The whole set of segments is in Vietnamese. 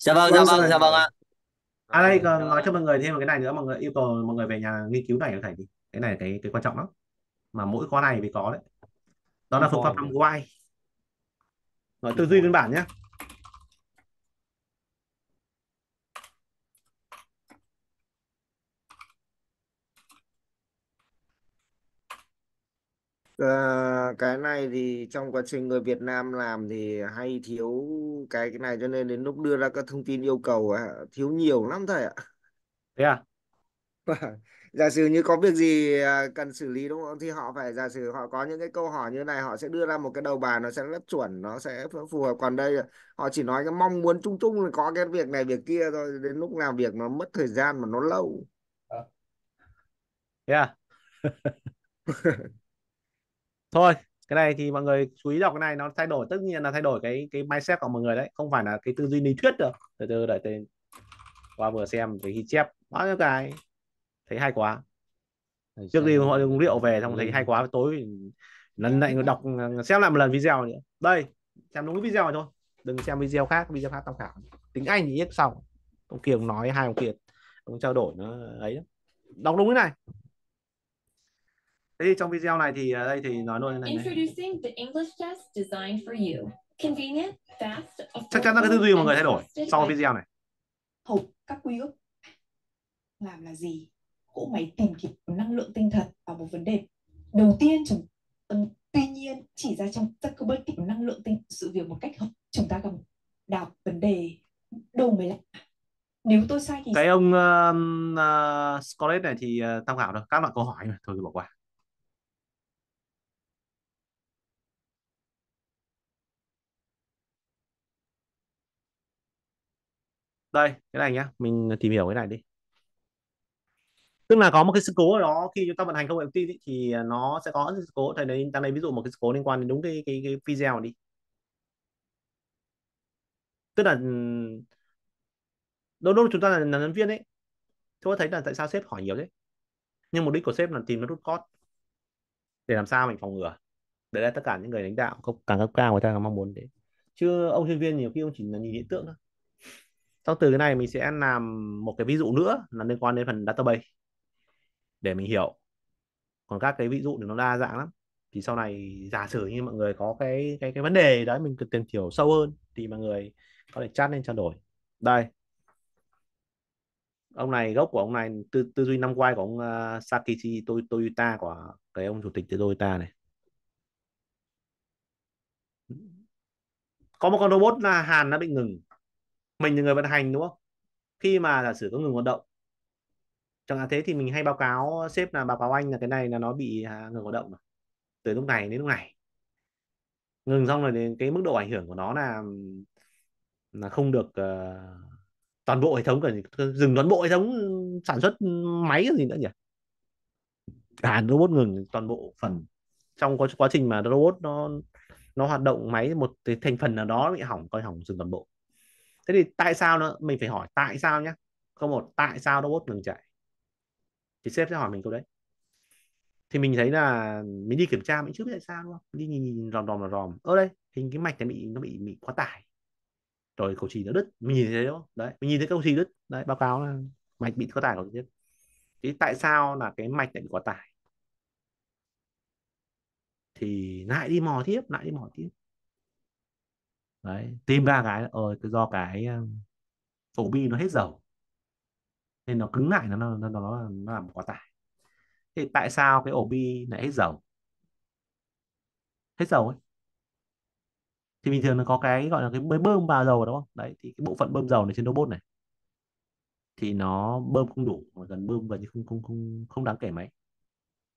dạ vâng dạ vâng, vâng dạ vâng ạ à đây vâng, còn dạ nói vâng. cho mọi người thêm một cái này nữa mọi người yêu cầu mọi người về nhà nghiên cứu này có thể đi cái này cái cái quan trọng lắm mà mỗi khóa này mới có đấy đó là phương pháp năm Y nói tư duy nguyên bản nhé Ờ, cái này thì trong quá trình người Việt Nam làm thì hay thiếu cái cái này cho nên đến lúc đưa ra các thông tin yêu cầu à, thiếu nhiều lắm thầy ạ. Thế à? Giả sử như có việc gì à, cần xử lý đúng không? Thì họ phải giả sử họ có những cái câu hỏi như này họ sẽ đưa ra một cái đầu bài nó sẽ rất chuẩn nó sẽ phù hợp. Còn đây họ chỉ nói cái mong muốn chung chung là có cái việc này việc kia thôi đến lúc làm việc nó mất thời gian mà nó lâu. Ờ. thôi cái này thì mọi người chú ý đọc cái này nó thay đổi tất nhiên là thay đổi cái cái mindset của mọi người đấy không phải là cái tư duy lý thuyết được từ từ đợi tên qua vừa xem cái ghi chép bao nhiêu cái thấy hay quá trước đi họ uống rượu về xong thấy ừ. hay quá tối lần này đọc xem lại một lần video nữa đây xem đúng cái video này thôi đừng xem video khác video khác tham khảo tính anh thì ít xong ông kia nói hai ông kia ông trao đổi nó ấy đọc đúng cái này Thế thì trong video này thì ở đây thì nói luôn như này. Introducing the English test designed for you. Convenient, fast, Chắc chắn là cái tư duy mọi người thay đổi sau video này. Hộp các quy ước làm là gì? Cỗ máy tìm kiếm năng lượng tinh thần và một vấn đề. Đầu tiên chúng tuy nhiên chỉ ra trong Zuckerberg tìm năng lượng tinh sự việc một cách hợp chúng ta cần đào vấn đề đầu mới lạ nếu tôi sai thì cái ông um, uh, uh, Scarlett này thì uh, tham khảo đâu các loại câu hỏi mà thôi bỏ qua đây cái này nhá mình tìm hiểu cái này đi tức là có một cái sự cố ở đó khi chúng ta vận hành công nghệ thông tin thì à, nó sẽ có sự cố thầy đấy ta lấy ví dụ một cái sự cố liên quan đến đúng cái cái cái video đi tức là đôi lúc chúng ta là nhân viên ấy tôi thấy là tại sao sếp hỏi nhiều thế nhưng mục đích của sếp là tìm nó rút cót để làm sao mình phòng ngừa để là tất cả những người lãnh đạo cấp càng cấp cao người ta mong muốn để chứ ông chuyên viên nhiều khi ông chỉ là nhìn hiện tượng thôi sau từ cái này mình sẽ làm một cái ví dụ nữa là liên quan đến phần database để mình hiểu còn các cái ví dụ thì nó đa dạng lắm thì sau này giả sử như mọi người có cái cái cái vấn đề đấy mình cần tìm hiểu sâu hơn thì mọi người có thể chat lên trao đổi đây ông này gốc của ông này tư tư duy năm quay của ông uh, Sakichi Toyota của cái ông chủ tịch Toyota này có một con robot là Hàn nó bị ngừng mình là người vận hành đúng không khi mà giả sử có ngừng hoạt động chẳng hạn thế thì mình hay báo cáo sếp là báo cáo anh là cái này là nó bị à, ngừng hoạt động từ lúc này đến lúc này ngừng xong rồi đến cái mức độ ảnh hưởng của nó là là không được uh, toàn bộ hệ thống cần dừng toàn bộ hệ thống ừ, sản xuất máy cái gì nữa nhỉ cả à, robot ngừng toàn bộ phần trong quá trình mà robot nó nó hoạt động máy một cái thành phần nào đó bị hỏng coi hỏng dừng toàn bộ thế thì tại sao nữa mình phải hỏi tại sao nhé câu một tại sao robot ngừng chạy thì sếp sẽ hỏi mình câu đấy thì mình thấy là mình đi kiểm tra mình chưa biết tại sao đúng đi nhìn, nhìn ròm ròm ròm ở đây hình cái mạch này bị nó bị bị quá tải rồi cầu trì nó đứt mình nhìn thấy đó đấy mình nhìn thấy cầu trì đứt đấy báo cáo là mạch bị quá tải rồi chứ thế tại sao là cái mạch lại bị quá tải thì lại đi mò tiếp lại đi mò tiếp đấy tìm ra cái ờ do cái ờ, ổ bi nó hết dầu nên nó cứng lại nó nó nó, nó, làm quá tải thì tại sao cái ổ bi lại hết dầu hết dầu ấy thì bình thường nó có cái gọi là cái mới bơm vào dầu đúng không đấy thì cái bộ phận bơm dầu này trên robot này thì nó bơm không đủ gần bơm vào nhưng không không không không đáng kể mấy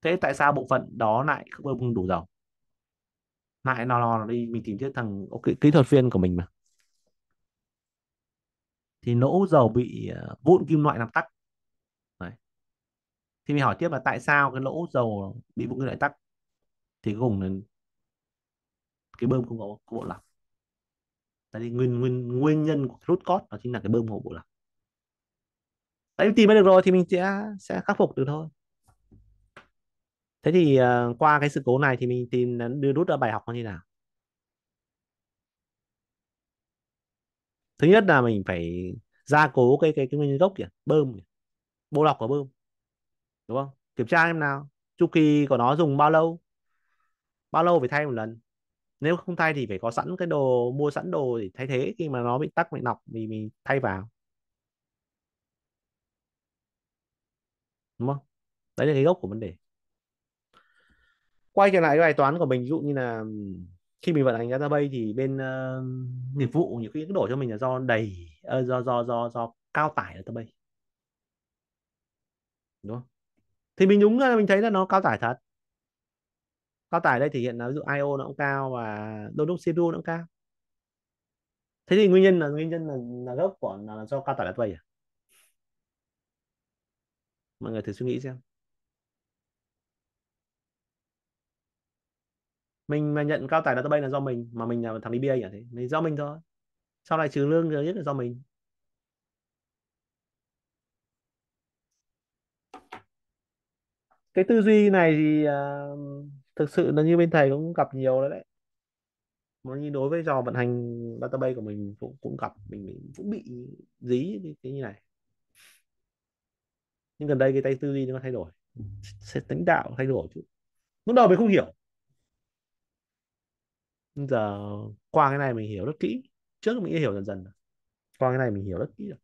thế tại sao bộ phận đó lại không bơm không đủ dầu lại nó lò đi mình tìm tiếp thằng okay, kỹ thuật viên của mình mà thì lỗ dầu bị ờ, vụn kim loại làm tắc Đấy. thì mình hỏi tiếp là tại sao cái lỗ dầu bị vụn kim loại tắc thì cùng là cái bơm không có, bộ lọc tại vì nguyên nguyên nguyên nhân của rút cót đó chính là cái bơm của bộ lọc đấy tìm mới được rồi thì mình sẽ sẽ khắc phục được thôi thế thì uh, qua cái sự cố này thì mình tìm đưa rút ra bài học như nào thứ nhất là mình phải gia cố cái cái cái nguyên gốc kìa bơm bộ lọc của bơm đúng không kiểm tra em nào chu kỳ của nó dùng bao lâu bao lâu phải thay một lần nếu không thay thì phải có sẵn cái đồ mua sẵn đồ để thay thế khi mà nó bị tắc bị nọc thì mình thay vào đúng không đấy là cái gốc của vấn đề quay trở lại cái bài toán của mình ví dụ như là khi mình vận hành database thì bên uh, nghiệp vụ nhiều khi đổ cho mình là do đầy uh, do do do do cao tải database đúng không thì mình đúng là mình thấy là nó cao tải thật cao tải đây thể hiện là ví dụ IO nó cũng cao và đôi lúc CPU nó cũng cao thế thì nguyên nhân là nguyên nhân là, là gốc của là, là do cao tải database à mọi người thử suy nghĩ xem mình mà nhận cao tài database là do mình mà mình là thằng DBA à thế thì do mình thôi sau này trừ lương nhất là do mình cái tư duy này thì uh, thực sự là như bên thầy cũng gặp nhiều đấy đấy nó như đối với trò vận hành database của mình cũng cũng gặp mình, mình cũng bị dí cái, cái như này nhưng gần đây cái tay tư duy nó thay đổi sẽ tính đạo thay đổi chứ lúc đầu mình không hiểu giờ qua cái này mình hiểu rất kỹ trước mình hiểu dần dần qua cái này mình hiểu rất kỹ rồi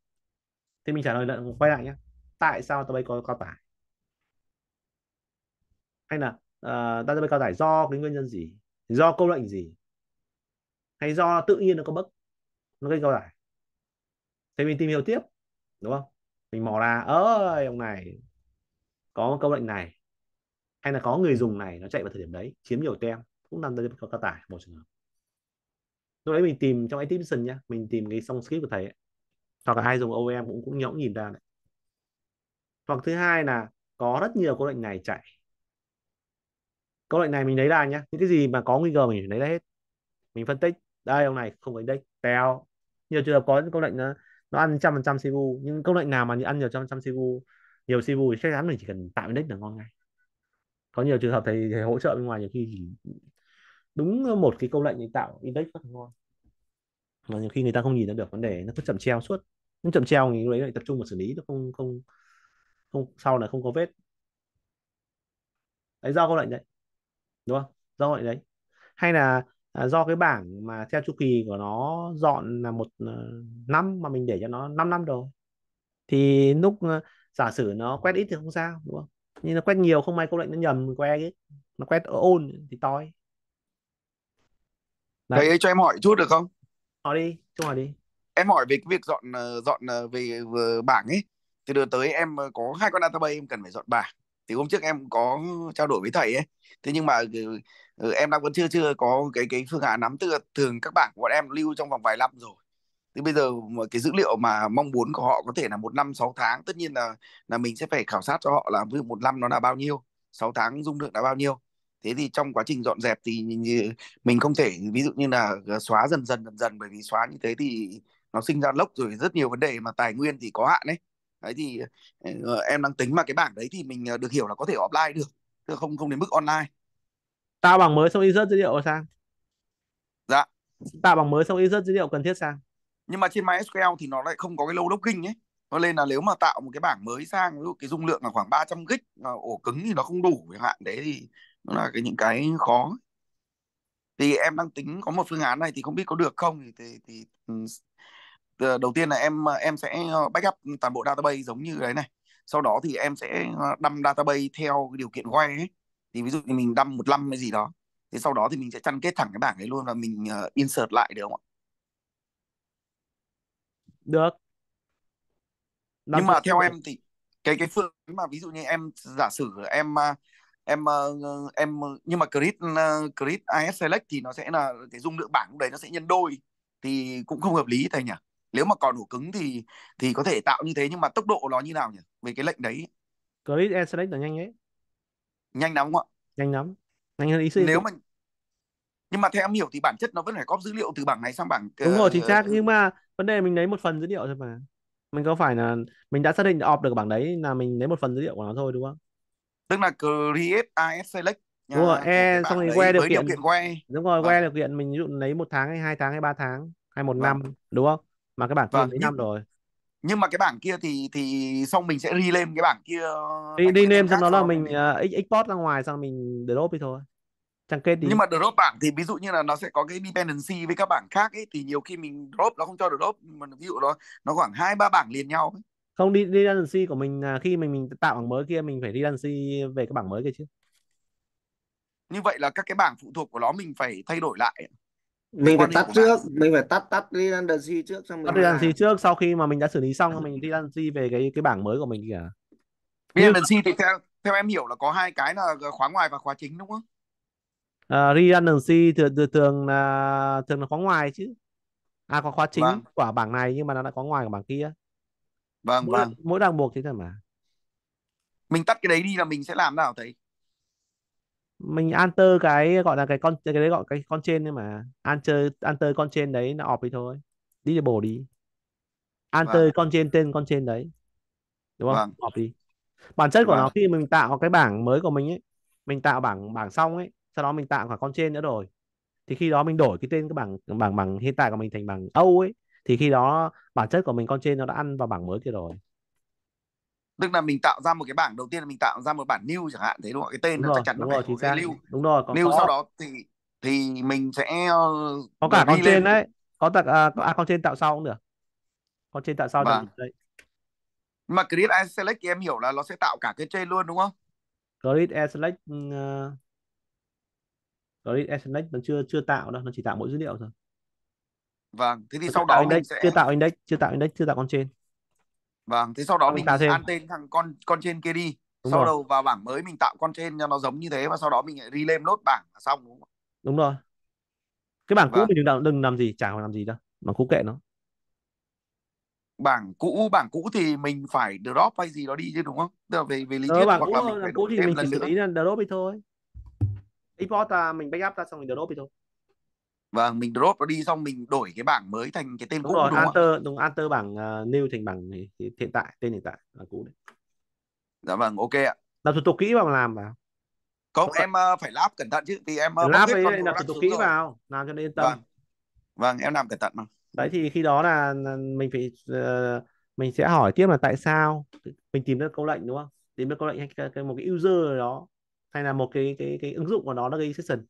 thì mình trả lời lại quay lại nhé tại sao tàu bay có cao tải hay là uh, tàu bay cao tải do cái nguyên nhân gì do câu lệnh gì hay do tự nhiên nó có bấc nó gây cao tải thì mình tìm hiểu tiếp đúng không mình mò ra ơi ông này có câu lệnh này hay là có người dùng này nó chạy vào thời điểm đấy chiếm nhiều tem cũng nằm bên có cá tải một trường hợp lúc đấy mình tìm trong Atkinson nhá mình tìm cái song script của thầy ấy. hoặc là ai dùng OEM cũng cũng nhõng nhìn ra đấy hoặc thứ hai là có rất nhiều câu lệnh này chạy câu lệnh này mình lấy ra nhá những cái gì mà có nguy cơ mình lấy ra hết mình phân tích đây ông này không có index tèo nhiều trường hợp có những câu lệnh nó, nó ăn trăm phần trăm CPU nhưng câu lệnh nào mà ăn nhiều trăm phần trăm CPU nhiều CPU thì chắc chắn mình chỉ cần tạo index là ngon ngay có nhiều trường hợp thầy, thầy hỗ trợ bên ngoài nhiều khi chỉ đúng một cái câu lệnh để tạo index rất là ngon mà nhiều khi người ta không nhìn ra được vấn đề nó cứ chậm treo suốt nhưng chậm treo thì đấy lại tập trung vào xử lý nó không không không sau là không có vết đấy do câu lệnh đấy đúng không do câu lệnh đấy hay là à, do cái bảng mà theo chu kỳ của nó dọn là một ờ, năm mà mình để cho nó 5 năm rồi thì lúc ờ, giả sử nó quét ít thì không sao đúng không nhưng nó quét nhiều không may câu lệnh nó nhầm quét ấy. nó quét ở ôn thì toi Đấy. Thầy ấy cho em hỏi chút được không? Hỏi đi, cho hỏi đi. Em hỏi về cái việc dọn ờ, dọn ờ, về ờ, bảng ấy. Thì đợt tới em có hai con database em cần phải dọn bảng. Thì hôm trước em có trao đổi với thầy ấy. Thế nhưng mà em đang vẫn chưa chưa có cái cái phương án nắm tư thường các bảng của bọn em lưu trong vòng vài năm rồi. Thì bây giờ cái dữ liệu mà mong muốn của họ có thể là một năm sáu tháng tất nhiên là là mình sẽ phải khảo sát cho họ là ví dụ một năm nó là bao nhiêu sáu tháng dung lượng là bao nhiêu thế thì trong quá trình dọn dẹp thì mình không thể ví dụ như là ờ, xóa dần dần dần dần bởi vì xóa như thế thì nó sinh ra lốc rồi rất nhiều vấn đề mà tài nguyên thì có hạn đấy đấy thì ờ, ờ, em đang tính mà cái bảng đấy thì mình được hiểu là có thể offline được chứ không không đến mức online tạo bảng mới xong insert dữ liệu sang dạ tạo bảng mới xong insert dữ liệu cần thiết sang nhưng mà trên MySQL thì nó lại không có cái lốc kinh ấy cho nên là nếu mà tạo một cái bảng mới sang ví dụ cái dung lượng là khoảng 300 gig ổ cứng thì nó không đủ chẳng hạn đấy thì là cái những cái khó thì em đang tính có một phương án này thì không biết có được không thì thì, thì ừ, ờ, đầu tiên là em ờ, em sẽ ờ, backup toàn bộ database giống như đấy này sau đó thì em sẽ đâm database theo cái điều kiện quay ấy. thì ví dụ như mình đâm một năm hay gì đó thì sau đó thì mình sẽ chăn kết thẳng cái bảng ấy luôn và mình insert lại được không ạ được đâm nhưng mà theo em thì cái cái phương mà ví dụ như em giả sử em em ờ, em ờ, nhưng mà grid grid ờ, IS Select thì nó sẽ là cái dung lượng bảng đấy nó sẽ nhân đôi thì cũng không hợp lý thầy nhỉ nếu mà còn ổ cứng thì thì có thể tạo như thế nhưng mà tốc độ nó như nào nhỉ về cái lệnh đấy grid IS Select là nhanh ấy nhanh lắm không ạ nhanh lắm nhanh hơn IC nếu mà nhưng mà theo em hiểu thì bản chất nó vẫn phải góp dữ liệu từ bảng này sang bảng đúng rồi chính xác nhưng mà vấn đề mình lấy một phần dữ liệu thôi mà mình có phải là mình đã xác định off được bảng đấy là mình lấy một phần dữ liệu của nó thôi đúng không tức là create AS select đúng rồi e xong rồi que điều kiện, điều kiện que đúng rồi vâng. que điều kiện mình ví dụ lấy một tháng hay hai tháng hay ba tháng hay một vâng. năm đúng không mà cái bảng kia vâng. mấy năm rồi nhưng mà cái bảng kia thì thì xong mình sẽ rename cái bảng kia đi đi xong đó là mình uh, export ờ, ra ngoài xong mình drop đi thôi chẳng kết đi nhưng mà drop bảng thì ví dụ như là nó sẽ có cái dependency với các bảng khác ấy thì nhiều khi mình drop nó không cho drop mà ví dụ nó nó khoảng hai ba bảng liền nhau ấy không đi đi redundancy của mình khi mình mình tạo bảng mới kia mình phải đi redundancy về cái bảng mới kia chứ như vậy là các cái bảng phụ thuộc của nó mình phải thay đổi lại mình phải tắt trước bạn. mình phải tắt tắt redundancy trước xong tắt redundancy trước sau khi mà mình đã xử lý xong mình đi redundancy về cái cái bảng mới của mình kìa redundancy thì theo theo em hiểu là có hai cái là khóa ngoài và khóa chính đúng không uh, ờ, redundancy thường thường thường là thường là khóa ngoài chứ à khóa khóa chính vâng. của bảng này nhưng mà nó đã có ngoài của bảng kia vâng mỗi, vâng mỗi ràng buộc thế thôi mà mình tắt cái đấy đi là mình sẽ làm nào thấy mình alter cái gọi là cái con cái đấy gọi cái con trên đấy mà alter alter con trên đấy nó ọp đi thôi đi thì bổ đi alter vâng. con trên tên con trên đấy đúng không vâng. ọp đi bản chất của vâng. nó khi mình tạo cái bảng mới của mình ấy mình tạo bảng bảng xong ấy sau đó mình tạo cả con trên nữa rồi thì khi đó mình đổi cái tên cái bảng bảng bảng hiện tại của mình thành bảng Âu ấy thì khi đó bản chất của mình con trên nó đã ăn vào bảng mới kia rồi tức là mình tạo ra một cái bảng đầu tiên là mình tạo ra một bản new chẳng hạn thế đúng không cái tên đúng nó rồi, chắc chắn đúng nó rồi, phải cái lưu đúng rồi còn lưu có. sau đó thì thì mình sẽ có cả con trên lên. đấy có tặc à, à con trên tạo sau cũng được con trên tạo sau được vâng. đấy mà grid and select em hiểu là nó sẽ tạo cả cái trên luôn đúng không grid and select uh, grid à, and select nó chưa chưa tạo đâu nó chỉ tạo mỗi dữ liệu thôi Vâng, thế thì Tôi sau đó index, mình sẽ chưa tạo index, chưa tạo index, chưa tạo con trên. Vâng, thế sau đó mình, mình an tên thằng con con trên kia đi. Đúng sau rồi. đầu vào bảng mới mình tạo con trên cho nó giống như thế và sau đó mình lại rename nốt bảng xong đúng không? Đúng rồi. Cái bảng vâng. cũ mình đừng đừng làm gì, chả làm gì đâu, bảng cũ kệ nó. Bảng cũ bảng cũ thì mình phải drop hay gì đó đi chứ đúng không? Tức là về về lý ờ, thuyết hoặc cũ, là mình phải đổi thì thêm mình lần chỉ xử nữa. lý là drop đi thôi. Import ta à, mình backup ta xong mình drop đi thôi và vâng, mình drop nó đi xong mình đổi cái bảng mới thành cái tên đúng cũ rồi, đúng alter, không? đúng alter bảng uh, new thành bảng hiện tại tên hiện tại là cũ đấy dạ vâng ok ạ làm thủ tục kỹ vào làm vào không, em uh, phải lắp cẩn thận chứ thì em uh, ờ, lắp ấy làm thủ tục kỹ rồi. vào làm cho nên yên tâm vâng. vâng em làm cẩn thận mà đấy thì khi đó là mình phải uh, mình sẽ hỏi tiếp là tại sao mình tìm được câu lệnh đúng không tìm được câu lệnh hay cái, một cái user đó hay là một cái cái cái ứng dụng của nó nó gây session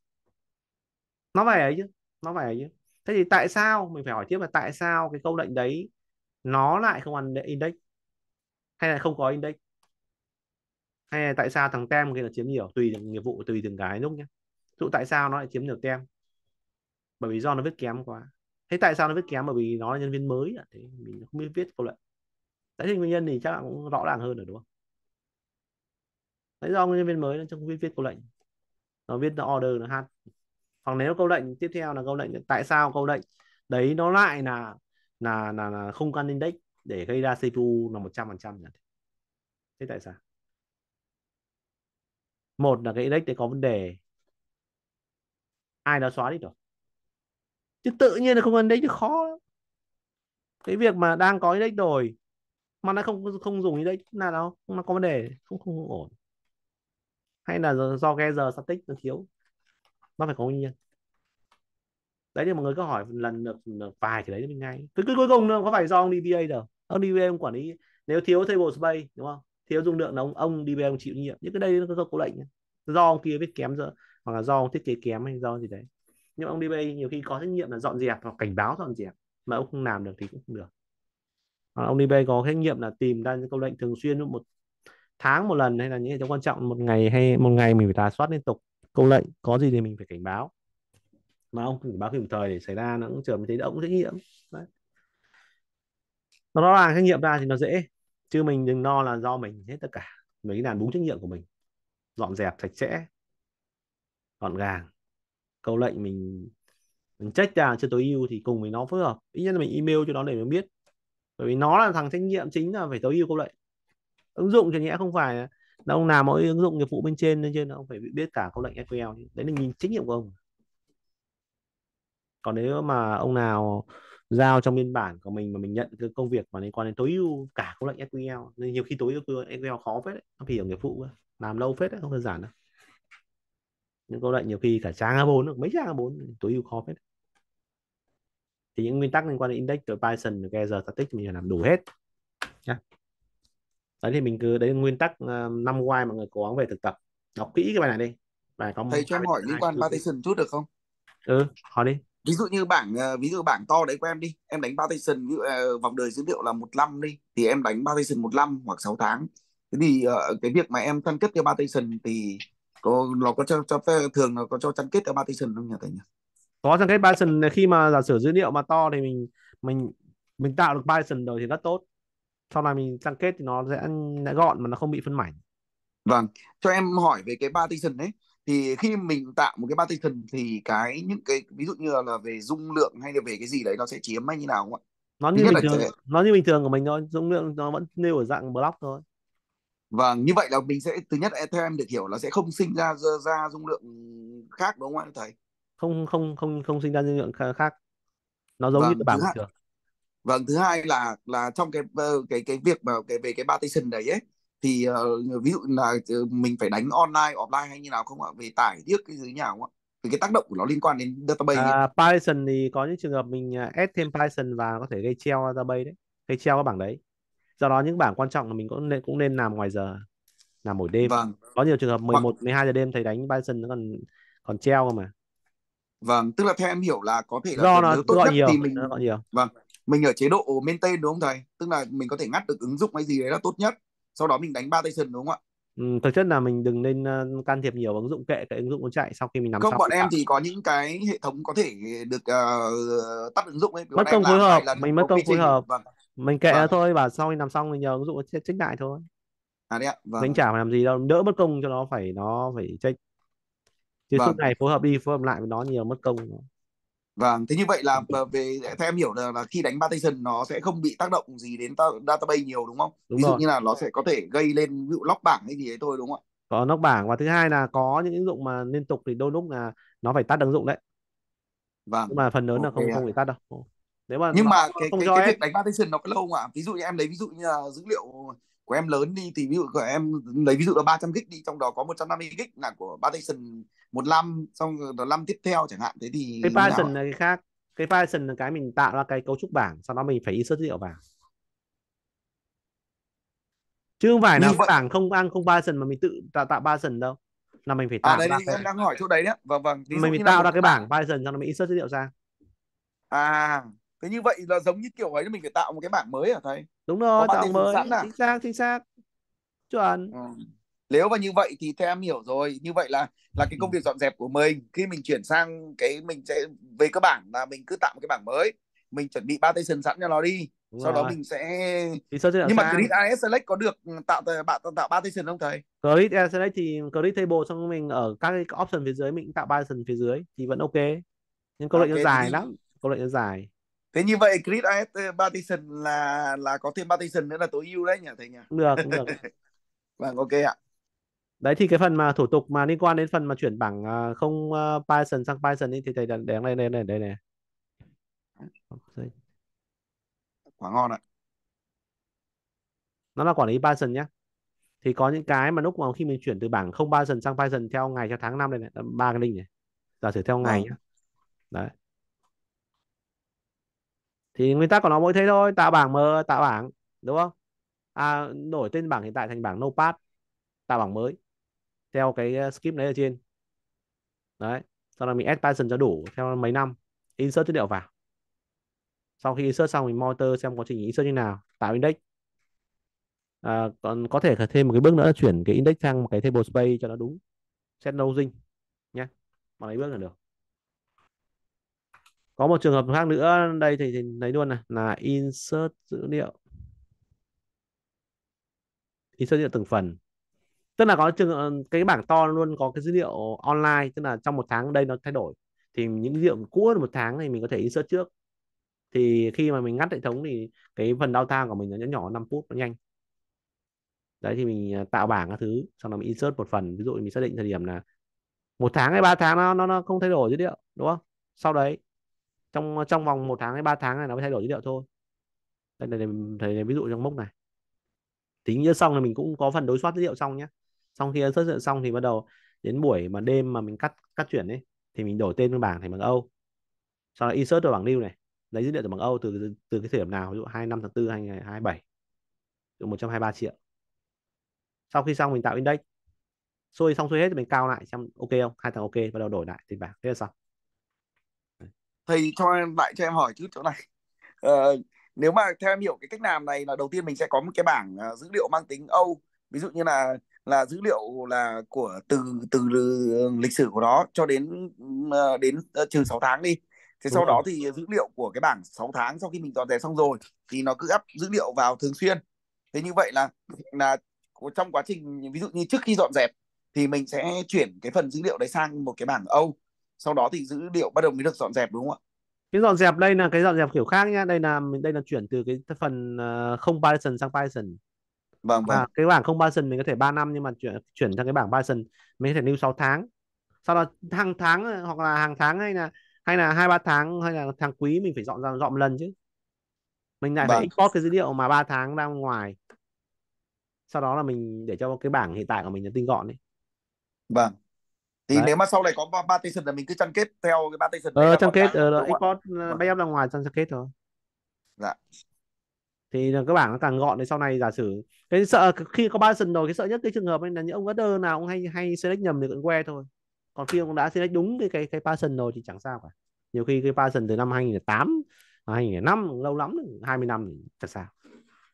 nó phải ấy chứ nó phải chứ thế thì tại sao mình phải hỏi tiếp là tại sao cái câu lệnh đấy nó lại không ăn index hay là không có index hay là tại sao thằng tem kia là chiếm nhiều tùy từng nghiệp vụ tùy từng cái lúc nhé dụ tại sao nó lại chiếm nhiều tem bởi vì do nó viết kém quá thế tại sao nó viết kém bởi vì nó là nhân viên mới à? thế mình không biết viết câu lệnh Tại vì nguyên nhân thì chắc là cũng rõ ràng hơn rồi đúng không Tại do nhân viên mới nó không biết viết câu lệnh nó viết nó order nó hát hoặc nếu câu lệnh tiếp theo là câu lệnh tại sao câu lệnh đấy nó lại là là là, là không căn index để gây ra CPU là một trăm phần trăm thế tại sao một là cái index đấy có vấn đề ai đã xóa đi rồi chứ tự nhiên là không index thì khó cái việc mà đang có index rồi mà nó không không dùng index là đâu nó có vấn đề không không, không ổn hay là do, do ghe giờ static nó thiếu nó phải có nguyên nhân đấy thì mọi người cứ hỏi lần được, vài thì đấy mình ngay cứ, cứ cuối cùng nữa có phải do ông DBA đâu ông DBA ông quản lý nếu thiếu table space đúng không thiếu dung lượng là ông ông DBA ông chịu nhiệm Nhưng cái đây nó do cố lệnh do ông kia biết kém rồi hoặc là do ông thiết kế kém hay do gì đấy nhưng ông DBA nhiều khi có trách nhiệm là dọn dẹp hoặc cảnh báo dọn dẹp mà ông không làm được thì cũng không được hoặc ông DBA có trách nhiệm là tìm ra những câu lệnh thường xuyên một tháng một lần hay là những cái quan trọng một ngày hay một ngày mình phải tà soát liên tục câu lệnh có gì thì mình phải cảnh báo mà ông cảnh báo kịp thời để xảy ra nó cũng trường mình thấy ông trách nhiệm đấy nó là ràng trách nhiệm ra thì nó dễ chứ mình đừng lo là do mình hết tất cả mình làm đúng trách nhiệm của mình dọn dẹp sạch sẽ gọn gàng câu lệnh mình mình trách ra cho tối ưu thì cùng với nó phối hợp ít nhất là mình email cho nó để nó biết bởi vì nó là thằng trách nhiệm chính là phải tối ưu câu lệnh ứng dụng thì nhẽ không phải ông nào mỗi ứng dụng nghiệp vụ bên trên nên trên ông phải biết cả câu lệnh SQL đấy là nhìn trách nhiệm của ông còn nếu mà ông nào giao trong biên bản của mình mà mình nhận cái công việc mà liên quan đến tối ưu cả câu lệnh SQL nên nhiều khi tối ưu SQL khó phết đấy nó hiểu nghiệp vụ ấy. làm lâu phết đấy không đơn giản đâu những câu lệnh nhiều khi cả trang A4 mấy trang A4 tối ưu khó phết đấy. thì những nguyên tắc liên quan đến index rồi Python rồi gather static mình làm đủ hết đấy thì mình cứ đấy nguyên tắc ờ, năm why mọi người cố gắng về thực tập đọc kỹ cái bài này đi bài có thầy cho em hỏi liên quan partition chút được không ừ hỏi đi ví dụ như bảng ờ, ví dụ bảng to đấy của em đi em đánh partition ví dụ, ờ, vòng đời dữ liệu là một năm đi thì em đánh partition một năm hoặc 6 tháng thế thì cái việc mà em phân kết theo partition thì có nó có cho, cho thường nó có cho chăn kết theo partition không nhỉ thầy nhỉ có chăn kết partition khi mà giả sử dữ liệu mà to thì mình mình mình tạo được partition rồi thì rất tốt sau này mình tăng kết thì nó sẽ sẽ gọn mà nó không bị phân mảnh vâng cho em hỏi về cái partition đấy thì khi mình tạo một cái partition thì cái những cái ví dụ như là về dung lượng hay là về cái gì đấy nó sẽ chiếm hay như nào không ạ nó như bình thường sẽ... nó như bình thường của mình thôi dung lượng nó vẫn nêu ở dạng block thôi Vâng, như vậy là mình sẽ thứ nhất theo em được hiểu là sẽ không sinh ra ra dung lượng khác đúng không ạ thầy không không không không sinh ra dung lượng khác nó giống vâng, như cái bảng bình thường vâng thứ hai là là trong cái ờ, cái cái việc mà cái về cái partition đấy ấy thì uh, ví dụ là ờ, mình phải đánh online offline hay như nào không ạ về tải tiếc cái dưới nhà không ạ vì cái tác động của nó liên quan đến database à, uh, Python thì có những trường hợp mình à, add thêm Python và có thể gây treo database đấy gây treo các bảng đấy do đó những bảng quan trọng là mình cũng nên cũng nên làm ngoài giờ làm buổi đêm vâng. có nhiều trường hợp 11 Hoặc... 12 giờ đêm thầy đánh Python nó còn còn treo cơ mà vâng tức là theo em hiểu là có thể là do nó gọi nhiều thì mình gọi nhiều vâng mình ở chế độ maintain đúng không thầy tức là mình có thể ngắt được ứng dụng hay gì đấy là tốt nhất sau đó mình đánh ba tay station đúng không ạ Ừ, thực chất là mình đừng nên uh, can thiệp nhiều ứng dụng kệ cái ứng dụng nó chạy sau khi mình nắm không bọn em thì có những cái hệ thống có thể được uh, tắt ứng dụng ấy mất công phối hợp mình mất công phối hợp vâng. mình kệ vâng. thôi và sau khi nằm xong thì nhờ ứng dụng nó check lại thôi à đấy ạ vâng. mình chả phải làm gì đâu đỡ mất công cho nó phải nó phải check chứ vâng. suốt ngày phối hợp đi phối hợp lại với nó nhiều mất công Vâng, thế như vậy là vâng, về theo em hiểu là, là khi đánh partition nó sẽ không bị tác động gì đến ta database nhiều đúng không? Đúng Ví dụ rồi. như là nó sẽ có thể gây lên ví dụ lock bảng hay gì đấy thôi đúng không ạ? Có lock bảng và thứ hai là có những ứng dụng mà liên tục thì đôi lúc là nó phải tắt ứng dụng đấy. Vâng. Nhưng mà phần lớn okay. là không không bị tắt đâu. Nếu mà Nhưng mà cái, không cái, cái, cái việc đánh partition nó có lâu không ạ? Ví dụ như em lấy ví dụ như là dữ liệu của em lớn đi thì ví dụ của em lấy ví dụ là 300 gig đi trong đó có 150 gig là của partition một năm xong rồi năm tiếp theo chẳng hạn thế thì cái partition là cái khác cái partition là cái mình tạo ra cái cấu trúc bảng sau đó mình phải insert dữ liệu vào chứ không phải là vậy... bảng không ăn không partition mà mình tự tạo tạo partition đâu là mình phải à, tạo à, đấy, ra cái... em đang hỏi chỗ đấy đấy vâng vâng mình, mình tạo ra cái bảng partition sau đó mình insert dữ liệu ra à thế như vậy là giống như kiểu ấy mình phải tạo một cái bảng mới hả thầy đúng rồi tạo mới sẵn à? chính xác chính xác chuẩn ừ. nếu mà như vậy thì theo em hiểu rồi như vậy là là cái công ừ. việc dọn dẹp của mình khi mình chuyển sang cái mình sẽ về cơ bản là mình cứ tạo một cái bảng mới mình chuẩn bị ba tay sân sẵn cho nó đi Đúng sau rồi. đó mình sẽ thì sau nhưng mà Grid AS Select có được ừ, tạo bạn tạo ba station không thầy Grid AS Select thì Grid Table xong mình ở các cái option phía dưới mình cũng tạo ba station phía dưới thì vẫn ok nhưng câu okay, lệnh nó dài thì... lắm câu lệnh nó dài thế như vậy Chris AS ờ, partition là là có thêm partition nữa là tối ưu đấy nhỉ thầy nhỉ được cũng được vâng ok ạ đấy thì cái phần mà thủ tục mà liên quan đến phần mà chuyển bảng à, không ờ, Python sang Python thì thầy đánh đây đây đây đây này quá ngon ạ nó là quản lý Python nhé thì có những cái mà lúc mà khi mình chuyển từ bảng không Python sang Python theo ngày theo tháng năm đây này ba cái link này giả sử theo ngày vâng. nhé đấy thì nguyên tắc của nó mỗi thế thôi tạo bảng mờ tạo bảng đúng không à, đổi tên bảng hiện tại thành bảng notepad tạo bảng mới theo cái ờ, skip đấy ở trên đấy sau đó mình add Python cho đủ theo mấy năm insert chất liệu vào sau khi insert xong mình monitor xem quá trình insert như nào tạo index à, còn có thể thêm một cái bước nữa là chuyển cái index sang một cái table space cho nó đúng set no nhé bằng lấy bước là được có một trường hợp khác nữa đây thì, thì lấy luôn này là insert dữ liệu insert dữ liệu từng phần tức là có trường cái bảng to luôn có cái dữ liệu online tức là trong một tháng đây nó thay đổi thì những dữ liệu cũ một tháng thì mình có thể insert trước thì khi mà mình ngắt hệ thống thì cái phần đau thang của mình nó nhỏ 5 phút nó nhanh đấy thì mình à, tạo bảng các thứ xong rồi mình insert một phần ví dụ mình xác định thời điểm là một tháng hay ba tháng nó nó, nó không thay đổi dữ liệu đúng không sau đấy trong trong vòng một tháng hay ba tháng này nó mới thay đổi dữ liệu thôi đây là thầy này ví dụ trong mốc này tính như xong là mình cũng có phần đối soát dữ liệu xong nhé xong khi xuất hiện xong thì bắt đầu đến buổi mà đêm mà mình cắt cắt chuyển ấy thì mình đổi tên bảng thành bằng Âu sau đó insert vào bảng lưu này lấy dữ liệu từ bằng Âu từ từ cái thời điểm nào ví dụ 25 tháng 4 2027 dụ 123 triệu sau khi xong mình tạo index xuôi xong xuôi hết thì mình cao lại xem ok không hai thằng ok bắt đầu đổi lại tên bảng thế là xong thầy cho em lại cho em hỏi chút chỗ này ờ, nếu mà theo em hiểu cái cách làm này là đầu tiên mình sẽ có một cái bảng ờ, dữ liệu mang tính Âu ví dụ như là là dữ liệu là của từ từ lịch sử của nó cho đến ờ, đến trừ ờ, 6 tháng đi thế Đúng sau rồi. đó thì dữ liệu của cái bảng 6 tháng sau khi mình dọn dẹp xong rồi thì nó cứ áp dữ liệu vào thường xuyên thế như vậy là là trong quá trình ví dụ như trước khi dọn dẹp thì mình sẽ chuyển cái phần dữ liệu đấy sang một cái bảng Âu sau đó thì dữ liệu bắt đầu mới được dọn dẹp đúng không ạ cái dọn dẹp đây là cái dọn dẹp kiểu khác nhá đây là mình đây là chuyển từ cái phần ờ, không Python sang Python vâng vâng à, cái bảng không Python mình có thể 3 năm nhưng mà chuyển chuyển sang cái bảng Python mình có thể lưu 6 tháng sau đó hàng tháng hoặc là hàng tháng hay là hay là hai ba tháng hay là tháng quý mình phải dọn ra dọn lần chứ mình lại vâng. phải export cái dữ liệu mà 3 tháng ra ngoài sau đó là mình để cho cái bảng hiện tại của mình là tinh gọn đấy vâng thì đấy. nếu mà sau này có ba, ba station là mình cứ chăn kết theo cái ba station ờ chăn kết ờ uh, import uh, ra ngoài chăn kết thôi dạ thì là các bảng nó càng gọn thì sau này giả sử cái sợ khi có ba sân rồi cái sợ nhất cái trường hợp ấy là những ông đơ nào cũng hay hay select nhầm thì cũng que thôi còn khi ông đã select đúng cái cái cái person rồi thì chẳng sao cả nhiều khi cái ba person từ năm 2008 2005 lâu lắm 20 năm thì chẳng sao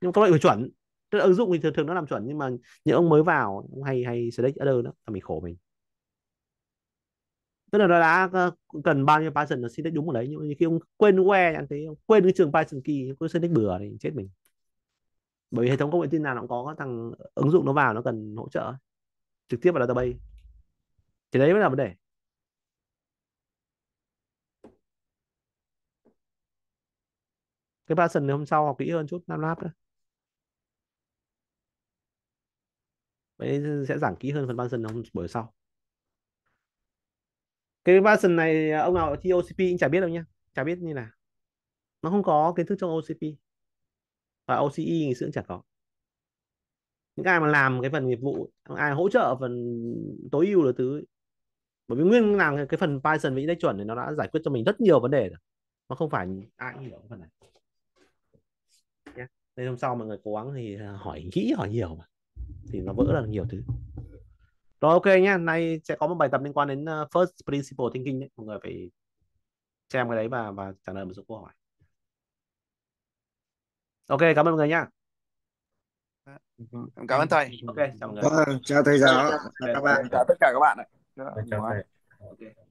nhưng các bạn phải chuẩn tức là ứng dụng thì thường thường nó làm chuẩn nhưng mà những ông mới vào cũng hay hay select other đó là mình khổ mình tức là nó đã ờ, cần bao nhiêu Python nó syntax đúng ở đấy nhưng khi ông quên where anh thấy ông quên cái trường Python key cứ syntax bừa thì chết mình bởi vì hệ thống công nghệ tin nào nó cũng có thằng ứng dụng nó vào nó cần hỗ trợ trực tiếp vào database thì đấy mới là vấn đề cái Python hôm sau học kỹ hơn chút năm lab nữa đấy sẽ giảng kỹ hơn phần Python hôm buổi sau cái version này à, ông nào thi OCP cũng chả biết đâu nhá chả biết như là nó không có kiến thức trong OCP và OCE ngày xưa cũng chả có những ai mà làm cái phần nghiệp vụ ai hỗ trợ phần tối ưu là thứ bởi vì nguyên làm cái phần Python với index chuẩn thì nó đã giải quyết cho mình rất nhiều vấn đề rồi nó không phải ai cũng hiểu phần này nên hôm sau mọi người cố gắng thì à, hỏi kỹ hỏi nhiều mà thì nó vỡ ra nhiều thứ rồi ok nhé nay sẽ có một bài tập liên quan đến ờ, first principle thinking đấy, mọi người phải xem cái đấy và và trả lời một số câu hỏi. Ok, cảm ơn mọi người nhé cảm ơn thầy. Ok, chào mọi người. Vâng, chào thầy giáo. Chào các bạn. Chào tất cả các bạn ạ. Chào thầy. Ok.